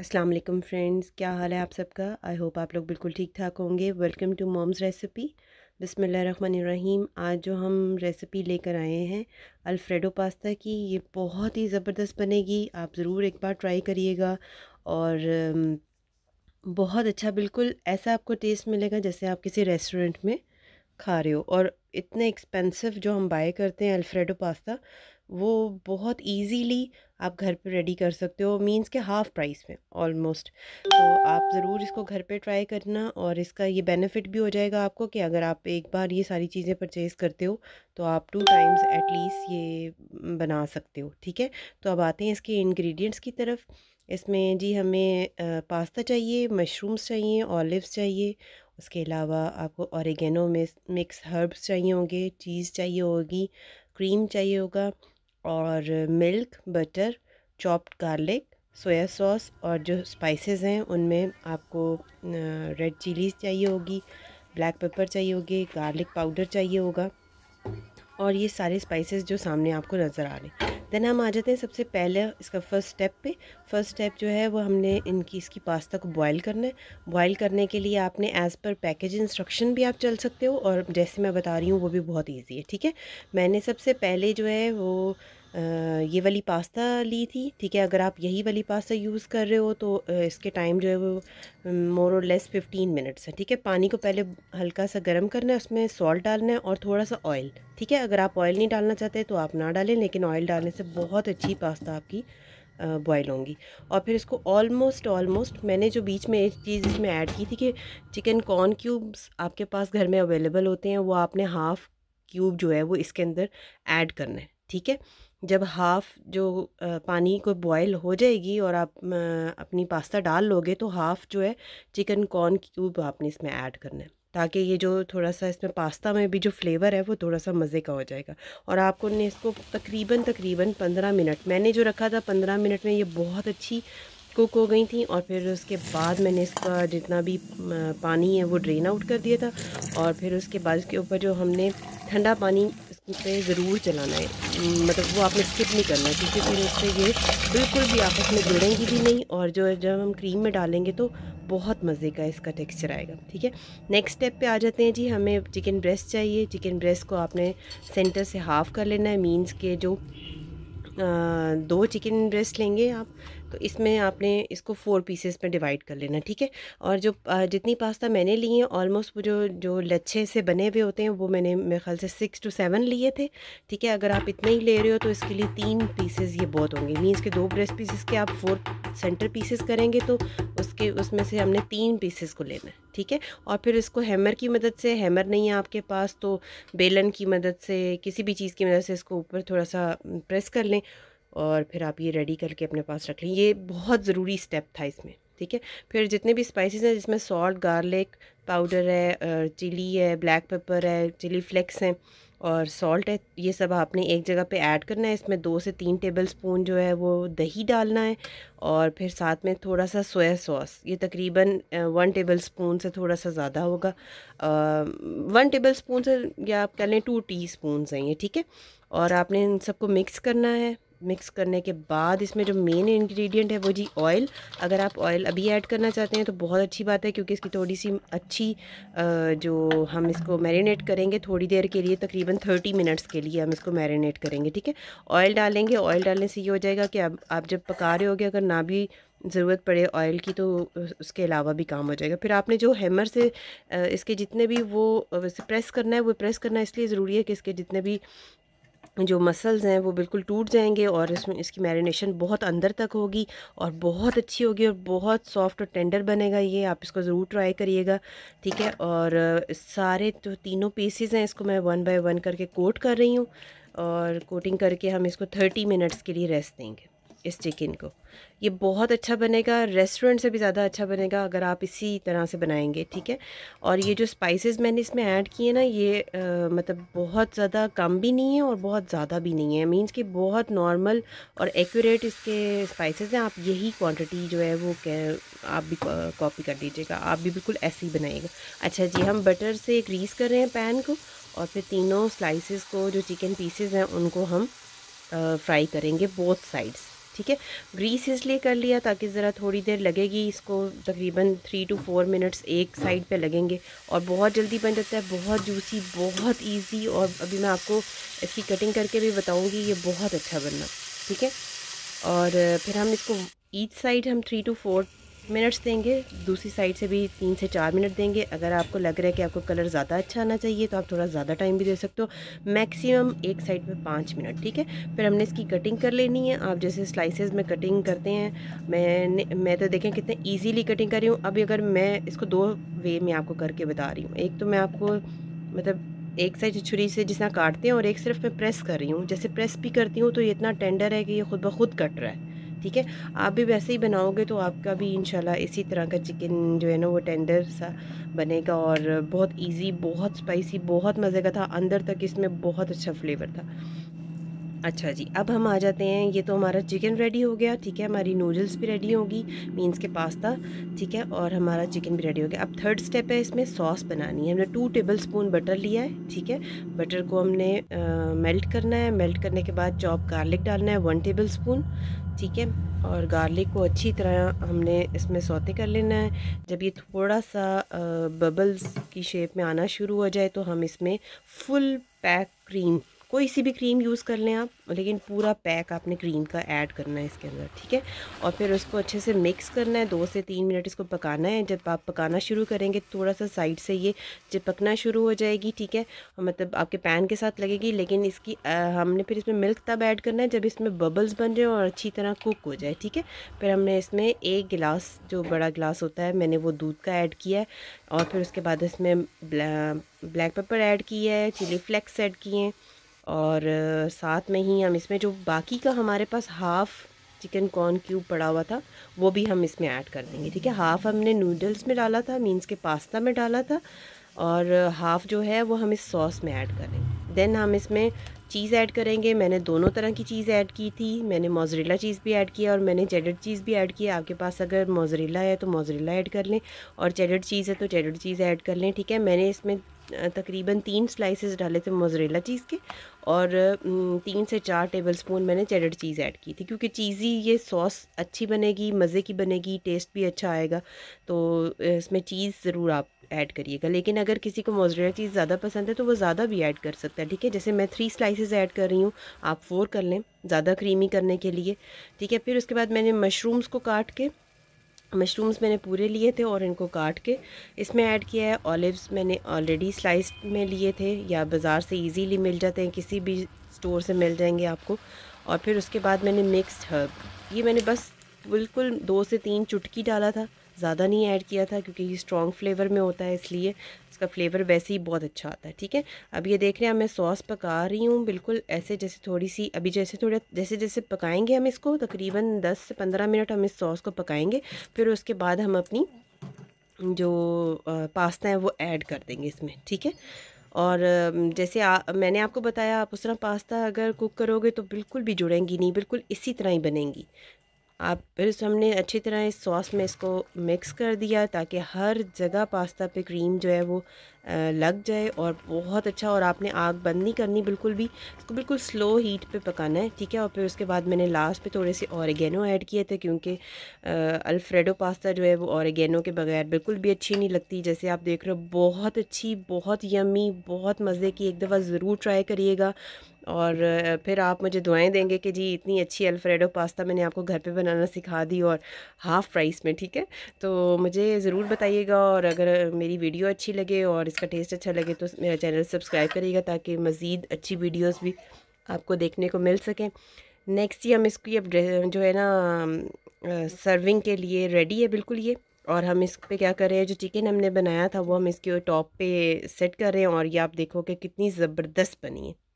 अस्सलाम वालेकुम फ्रेंड्स क्या हाल है आप सबका आई होप आप लोग बिल्कुल ठीक ठाक होंगे welcome to mom's recipe Rahim आज जो हम रेसिपी लेकर आए हैं अल्फ्रेडो पास्ता की ये बहुत ही ज़बरदस्त बनेगी आप ज़रूर एक बार ट्राई करिएगा और बहुत अच्छा बिल्कुल ऐसा आपको टेस्ट मिलेगा जैसे आप किसी रेस्टोरेंट में खा रहे हो और इतने एक्सपेंसिव जो हम बाय करते हैं अल्फ्रेडो पास्ता वो बहुत ईजीली आप घर पे रेडी कर सकते हो मींस के हाफ़ प्राइस में ऑलमोस्ट तो आप ज़रूर इसको घर पे ट्राई करना और इसका ये बेनिफिट भी हो जाएगा आपको कि अगर आप एक बार ये सारी चीज़ें परचेज़ करते हो तो आप टू टाइम्स एटलीस्ट ये बना सकते हो ठीक है तो अब आते हैं इसके इंग्रेडिएंट्स की तरफ इसमें जी हमें पास्ता चाहिए मशरूम्स चाहिए ऑलिवस चाहिए उसके अलावा आपको औरगेनो में मिक्स हर्ब्स चाहिए होंगे चीज़ चाहिए होगी क्रीम चाहिए होगा और milk butter chopped garlic soya sauce और जो स्पाइसेस हैं उनमें आपको रेड चिलीज़ चाहिए होगी ब्लैक पेपर चाहिए होगी गार्लिक पाउडर चाहिए होगा और ये सारे स्पाइसेस जो सामने आपको नज़र आ रहे हैं देन हम आ जाते हैं सबसे पहले इसका फर्स्ट स्टेप पे फर्स्ट स्टेप जो है वो हमने इनकी इसकी पास्ता को बॉईल करना है बॉईल करने के लिए आपने एज़ पर पैकेज इंस्ट्रक्शन भी आप चल सकते हो और जैसे मैं बता रही हूँ वो भी बहुत ईजी है ठीक है मैंने सबसे पहले जो है वो ये वाली पास्ता ली थी ठीक है अगर आप यही वाली पास्ता यूज़ कर रहे हो तो इसके टाइम जो है वो मोर और लेस फिफ्टीन मिनट्स है ठीक है पानी को पहले हल्का सा गर्म करना है उसमें सॉल्ट डालना है और थोड़ा सा ऑयल ठीक है अगर आप ऑयल नहीं डालना चाहते तो आप ना डालें लेकिन ऑयल डालने से बहुत अच्छी पास्ता आपकी बॉयल होंगी और फिर इसको ऑलमोस्ट ऑलमोस्ट मैंने जो बीच में एक चीज़ इसमें ऐड की थी कि चिकन कॉर्न क्यूब्स आपके पास घर में अवेलेबल होते हैं वो आपने हाफ़ क्यूब जो है वो इसके अंदर ऐड करना है ठीक है जब हाफ़ जो पानी को बॉयल हो जाएगी और आप अपनी पास्ता डाल लोगे तो हाफ़ जो है चिकन कॉर्न क्यूब आपने इसमें ऐड करना है ताकि ये जो थोड़ा सा इसमें पास्ता में भी जो फ्लेवर है वो थोड़ा सा मज़े का हो जाएगा और आपको ने इसको तकरीबन तकरीबन पंद्रह मिनट मैंने जो रखा था पंद्रह मिनट में ये बहुत अच्छी कुक हो गई थी और फिर उसके बाद मैंने इसका जितना भी पानी है वो ड्रेन आउट कर दिया था और फिर उसके बाद इसके ऊपर जो हमने ठंडा पानी पे ज़रूर चलाना है मतलब वो आपने स्किप नहीं करना क्योंकि फिर उससे ये बिल्कुल भी आपस में जुड़ेंगी भी नहीं और जो जब हम क्रीम में डालेंगे तो बहुत मज़े का इसका टेक्सचर आएगा ठीक है नेक्स्ट स्टेप पे आ जाते हैं जी हमें चिकन ब्रेस्ट चाहिए चिकन ब्रेस्ट को आपने सेंटर से हाफ़ कर लेना है मीन्स के जो आ, दो चिकन ब्रेस्ट लेंगे आप तो इसमें आपने इसको फोर पीसेस में डिवाइड कर लेना ठीक है और जो जितनी पास्ता मैंने ली हैं ऑलमोस्ट वो जो जो लच्छे से बने हुए होते हैं वो मैंने मेरे ख्याल से सिक्स टू सेवन लिए थे ठीक है अगर आप इतने ही ले रहे हो तो इसके लिए तीन पीसेस ये बहुत होंगे मीन्स के दो ब्रेस्ट पीसेस के आप फोर सेंटर पीसेस करेंगे तो उसके उसमें से हमने तीन पीसेस को लेना है ठीक है और फिर इसको हैमर की मदद से हैमर नहीं है आपके पास तो बेलन की मदद से किसी भी चीज़ की मदद से इसको ऊपर थोड़ा सा प्रेस कर लें और फिर आप ये रेडी करके अपने पास रख लें ये बहुत ज़रूरी स्टेप था इसमें ठीक है फिर जितने भी स्पाइसेस हैं जिसमें सॉल्ट गार्लिक पाउडर है चिली है ब्लैक पेपर है चिली फ्लेक्स हैं और सॉल्ट है ये सब आपने एक जगह पे ऐड करना है इसमें दो से तीन टेबल स्पून जो है वो दही डालना है और फिर साथ में थोड़ा सा सोया सॉस ये तकरीबन वन टेबल स्पून से थोड़ा सा ज़्यादा होगा वन टेबल स्पून से या आप कह लें टू टी स्पून हैं ये ठीक है और आपने इन सबको मिक्स करना है मिक्स करने के बाद इसमें जो मेन इंग्रेडिएंट है वो जी ऑयल अगर आप ऑयल अभी ऐड करना चाहते हैं तो बहुत अच्छी बात है क्योंकि इसकी थोड़ी सी अच्छी जो हम इसको मैरिनेट करेंगे थोड़ी देर के लिए तकरीबन थर्टी मिनट्स के लिए हम इसको मैरिनेट करेंगे ठीक है ऑयल डालेंगे ऑयल डालने से ये हो जाएगा कि आप, आप जब पका रहे होगे अगर ना भी ज़रूरत पड़े ऑयल की तो उसके अलावा भी काम हो जाएगा फिर आपने जो हैमर से इसके जितने भी वो प्रेस करना है वो प्रेस करना इसलिए ज़रूरी है कि इसके जितने भी जो मसल्स हैं वो बिल्कुल टूट जाएंगे और इसमें इसकी मैरिनेशन बहुत अंदर तक होगी और बहुत अच्छी होगी और बहुत सॉफ्ट और टेंडर बनेगा ये आप इसको ज़रूर ट्राई करिएगा ठीक है और सारे तो तीनों पीसीज हैं इसको मैं वन बाय वन करके कोट कर रही हूँ और कोटिंग करके हम इसको थर्टी मिनट्स के लिए रेस्ट देंगे इस चिकन को ये बहुत अच्छा बनेगा रेस्टोरेंट से भी ज़्यादा अच्छा बनेगा अगर आप इसी तरह से बनाएंगे ठीक है और ये जो स्पाइसेस मैंने इसमें ऐड किए ना ये आ, मतलब बहुत ज़्यादा कम भी नहीं है और बहुत ज़्यादा भी नहीं है मींस कि बहुत नॉर्मल और एक्यूरेट इसके स्पाइसेस हैं आप यही क्वांटिटी जो है वो आप भी कॉपी कर दीजिएगा आप भी बिल्कुल ऐसे ही बनाइएगा अच्छा जी हम बटर से ग्रीस कर रहे हैं पैन को और फिर तीनों स्लाइसिस को जो चिकन पीसेज हैं उनको हम फ्राई करेंगे बोथ साइड्स ठीक है ग्रीस इसलिए कर लिया ताकि ज़रा थोड़ी देर लगेगी इसको तकरीबन थ्री टू फोर मिनट्स एक साइड पे लगेंगे और बहुत जल्दी बन जाता है बहुत जूसी बहुत इजी और अभी मैं आपको इसकी कटिंग करके भी बताऊँगी ये बहुत अच्छा बनना ठीक है और फिर हम इसको ईच साइड हम थ्री टू फोर मिनट्स देंगे दूसरी साइड से भी तीन से चार मिनट देंगे अगर आपको लग रहा है कि आपको कलर ज़्यादा अच्छा आना चाहिए तो आप थोड़ा ज़्यादा टाइम भी दे सकते हो मैक्सिमम एक साइड पे पाँच मिनट ठीक है फिर हमने इसकी कटिंग कर लेनी है आप जैसे स्लाइसेस में कटिंग करते हैं मैंने मैं तो देखें कितने ईजीली कटिंग कर रही हूँ अभी अगर मैं इसको दो वे में आपको करके बता रही हूँ एक तो मैं आपको मतलब एक साइड छुरी से जिसना काटते हैं और एक सिर्फ मैं प्रेस कर रही हूँ जैसे प्रेस भी करती हूँ तो ये इतना टेंडर है कि ये खुद ब खुद कट रहा है ठीक है आप भी वैसे ही बनाओगे तो आपका भी इन इसी तरह का चिकन जो है ना वो टेंडर सा बनेगा और बहुत इजी बहुत स्पाइसी बहुत मज़े का था अंदर तक इसमें बहुत अच्छा फ्लेवर था अच्छा जी अब हम आ जाते हैं ये तो हमारा चिकन रेडी हो गया ठीक है हमारी नूडल्स भी रेडी होगी मीन्स के पास्ता ठीक है और हमारा चिकन भी रेडी हो गया अब थर्ड स्टेप है इसमें सॉस बनानी है हमने टू टेबल स्पून बटर लिया है ठीक है बटर को हमने मेल्ट करना है मेल्ट करने के बाद चॉप गार्लिक डालना है वन टेबल स्पून ठीक है और गार्लिक को अच्छी तरह हमने इसमें सौते कर लेना है जब ये थोड़ा सा बबल्स की शेप में आना शुरू हो जाए तो हम इसमें फुल पैक क्रीम कोई सी भी क्रीम यूज़ कर लें आप लेकिन पूरा पैक आपने क्रीम का ऐड करना है इसके अंदर ठीक है और फिर उसको अच्छे से मिक्स करना है दो से तीन मिनट इसको पकाना है जब आप पकाना शुरू करेंगे थोड़ा सा साइड से ये चिपकना शुरू हो जाएगी ठीक है मतलब आपके पैन के साथ लगेगी लेकिन इसकी आ, हमने फिर इसमें मिल्क तब ऐड करना है जब इसमें बबल्स बन जाए और अच्छी तरह कुक हो जाए ठीक है फिर हमने इसमें एक गिलास जो बड़ा गिलास होता है मैंने वो दूध का ऐड किया है और फिर उसके बाद इसमें ब्लैक पेपर ऐड किया है चिली फ्लेक्स ऐड किए हैं और साथ में ही हम इसमें जो बाकी का हमारे पास हाफ़ चिकन कॉर्न क्यूब पड़ा हुआ था वो भी हम इसमें ऐड कर देंगे ठीक है हाफ़ हमने नूडल्स में डाला था मीन्स के पास्ता में डाला था और हाफ़ जो है वो हम इस सॉस में ऐड करेंगे देन हम इसमें चीज़ ऐड करेंगे मैंने दोनों तरह की चीज़ ऐड की थी मैंने मोजरेला चीज़ भी ऐड किया और मैंने चेडर चीज़ भी ऐड किया आपके पास अगर मोजरेला है तो मोजरेला ऐड कर लें और चेडेड चीज़ है तो चेडर चीज़ ऐड कर लें ठीक है मैंने इसमें तकरीबन तीन स्लाइसेस डाले थे मोजरेला चीज़ के और तीन से चार टेबल स्पून मैंने चेडर चीज़ ऐड की थी क्योंकि चीज़ी ये सॉस अच्छी बनेगी मज़े की बनेगी टेस्ट भी अच्छा आएगा तो इसमें चीज़ ज़रूर आप ऐड करिएगा लेकिन अगर किसी को मोजरेला चीज़ ज़्यादा पसंद है तो वो ज़्यादा भी ऐड कर सकता है ठीक है जैसे मैं थ्री स्लाइसेस ऐड कर रही हूँ आप फोर कर लें ज़्यादा क्रीमी करने के लिए ठीक है फिर उसके बाद मैंने मशरूम्स को काट के मशरूम्स मैंने पूरे लिए थे और इनको काट के इसमें ऐड किया है ऑलिव्स मैंने ऑलरेडी स्लाइस में लिए थे या बाज़ार से इजीली मिल जाते हैं किसी भी स्टोर से मिल जाएंगे आपको और फिर उसके बाद मैंने मिक्स्ड हर्ब ये मैंने बस बिल्कुल दो से तीन चुटकी डाला था ज़्यादा नहीं ऐड किया था क्योंकि ये स्ट्रॉन्ग फ्लेवर में होता है इसलिए इसका फ्लेवर वैसे ही बहुत अच्छा आता है ठीक है अब ये देख रहे हैं मैं सॉस पका रही हूँ बिल्कुल ऐसे जैसे थोड़ी सी अभी जैसे थोड़ा जैसे जैसे पकाएंगे हम इसको तकरीबन दस से पंद्रह मिनट हम इस सॉस को पकाएंगे फिर उसके बाद हम अपनी जो पास्ता है वो ऐड कर देंगे इसमें ठीक है और जैसे आ, मैंने आपको बताया आप उस तरह पास्ता अगर कुक करोगे तो बिल्कुल भी जुड़ेंगी नहीं बिल्कुल इसी तरह ही बनेंगी आप फिर हमने अच्छी तरह इस सॉस में इसको मिक्स कर दिया ताकि हर जगह पास्ता पे क्रीम जो है वो लग जाए और बहुत अच्छा और आपने आग बंद नहीं करनी बिल्कुल भी इसको बिल्कुल स्लो हीट पे पकाना है ठीक है और फिर उसके बाद मैंने लास्ट पे थोड़े से औरगेनो ऐड किए थे क्योंकि अल्फ्रेडो पास्ता जो है वो औरगेनो के बगैर बिल्कुल भी अच्छी नहीं लगती जैसे आप देख रहे हो बहुत अच्छी बहुत यमी बहुत मज़े की एक दफ़ा ज़रूर ट्राई करिएगा और फिर आप मुझे दुआएं देंगे कि जी इतनी अच्छी अल्फ्रेडो पास्ता मैंने आपको घर पे बनाना सिखा दी और हाफ़ प्राइस में ठीक है तो मुझे ज़रूर बताइएगा और अगर मेरी वीडियो अच्छी लगे और इसका टेस्ट अच्छा लगे तो मेरा चैनल सब्सक्राइब करिएगा ताकि मज़ीद अच्छी वीडियोज़ भी आपको देखने को मिल सकें नेक्स्ट ही हम इसकी अब जो है ना सर्विंग के लिए रेडी है बिल्कुल ये और हम इस पे क्या कर रहे हैं जो चिकन हमने बनाया था वो हम इसके टॉप पे सेट कर रहे हैं और ये आप देखो कि कितनी ज़बरदस्त बनी है